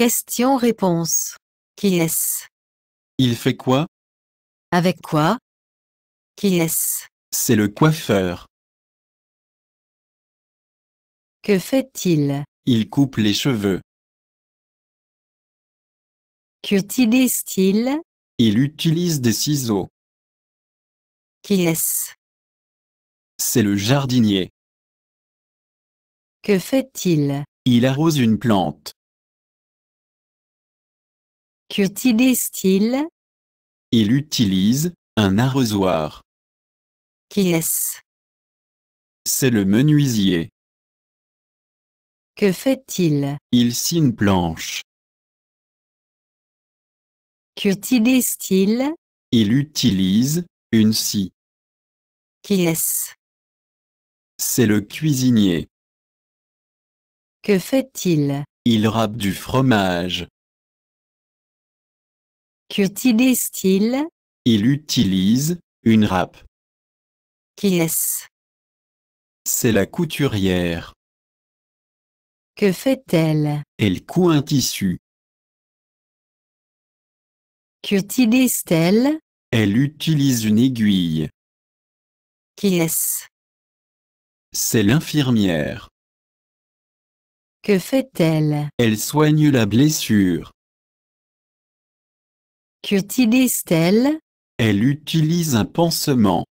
Question-réponse. Qui est-ce Il fait quoi Avec quoi Qui est-ce C'est le coiffeur. Que fait-il Il coupe les cheveux. Qu'utilise-t-il Il utilise des ciseaux. Qui est-ce C'est le jardinier. Que fait-il Il arrose une plante. Qu'utilise-t-il Il utilise un arrosoir. Qui est-ce C'est le menuisier. Que fait-il Il scie une planche. Qu'utilise-t-il Il utilise une scie. Qui est-ce C'est le cuisinier. Que fait-il Il râpe du fromage. Qu'utilise-t-il Il utilise une râpe. Qui est-ce C'est la couturière. Que fait-elle Elle coud un tissu. Qu'utilise-t-elle Elle utilise une aiguille. Qui est-ce C'est l'infirmière. Que fait-elle Elle soigne la blessure. Qu'utilise-t-elle Elle utilise un pansement.